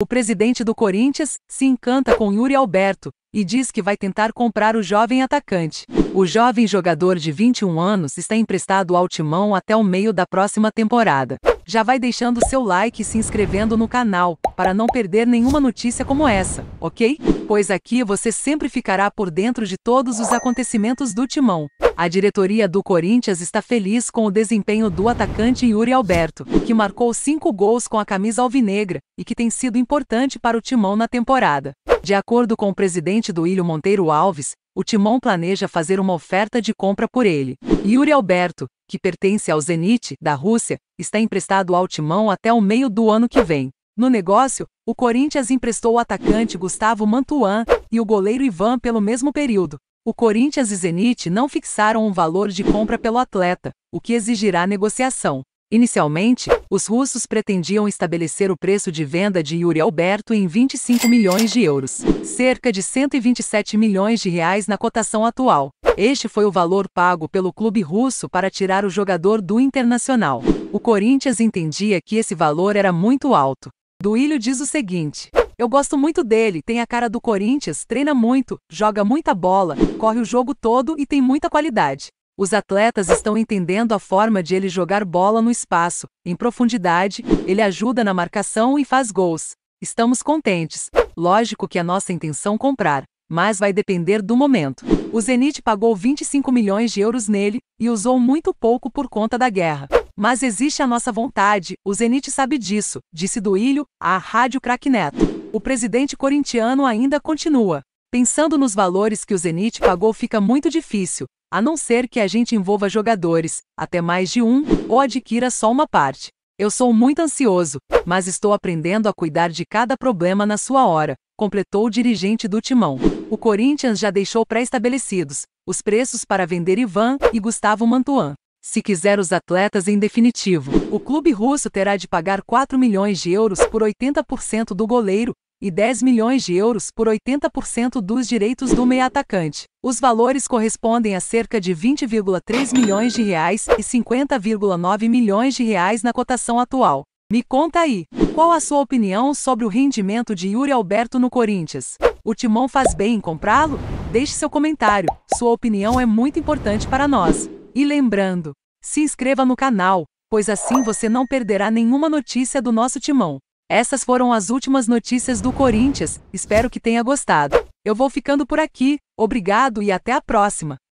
O presidente do Corinthians se encanta com Yuri Alberto e diz que vai tentar comprar o jovem atacante. O jovem jogador de 21 anos está emprestado ao Timão até o meio da próxima temporada. Já vai deixando seu like e se inscrevendo no canal para não perder nenhuma notícia como essa, ok? Pois aqui você sempre ficará por dentro de todos os acontecimentos do Timão. A diretoria do Corinthians está feliz com o desempenho do atacante Yuri Alberto, que marcou cinco gols com a camisa alvinegra e que tem sido importante para o timão na temporada. De acordo com o presidente do Ilho Monteiro Alves, o Timão planeja fazer uma oferta de compra por ele. Yuri Alberto, que pertence ao Zenit, da Rússia, está emprestado ao Timão até o meio do ano que vem. No negócio, o Corinthians emprestou o atacante Gustavo Mantuan e o goleiro Ivan pelo mesmo período, o Corinthians e Zenit não fixaram um valor de compra pelo atleta, o que exigirá negociação. Inicialmente, os russos pretendiam estabelecer o preço de venda de Yuri Alberto em 25 milhões de euros, cerca de 127 milhões de reais na cotação atual. Este foi o valor pago pelo clube russo para tirar o jogador do Internacional. O Corinthians entendia que esse valor era muito alto. Duílio diz o seguinte: eu gosto muito dele, tem a cara do Corinthians, treina muito, joga muita bola, corre o jogo todo e tem muita qualidade. Os atletas estão entendendo a forma de ele jogar bola no espaço, em profundidade, ele ajuda na marcação e faz gols. Estamos contentes. Lógico que a nossa intenção é comprar, mas vai depender do momento. O Zenit pagou 25 milhões de euros nele e usou muito pouco por conta da guerra. Mas existe a nossa vontade, o Zenit sabe disso, disse Duílio à Rádio Crack Neto. O presidente corintiano ainda continua. Pensando nos valores que o Zenit pagou fica muito difícil, a não ser que a gente envolva jogadores, até mais de um, ou adquira só uma parte. Eu sou muito ansioso, mas estou aprendendo a cuidar de cada problema na sua hora, completou o dirigente do timão. O Corinthians já deixou pré-estabelecidos os preços para vender Ivan e Gustavo Mantuan. Se quiser os atletas em definitivo, o clube russo terá de pagar 4 milhões de euros por 80% do goleiro e 10 milhões de euros por 80% dos direitos do meia atacante. Os valores correspondem a cerca de 20,3 milhões de reais e 50,9 milhões de reais na cotação atual. Me conta aí, qual a sua opinião sobre o rendimento de Yuri Alberto no Corinthians? O Timão faz bem em comprá-lo? Deixe seu comentário, sua opinião é muito importante para nós. E lembrando, se inscreva no canal, pois assim você não perderá nenhuma notícia do nosso timão. Essas foram as últimas notícias do Corinthians, espero que tenha gostado. Eu vou ficando por aqui, obrigado e até a próxima!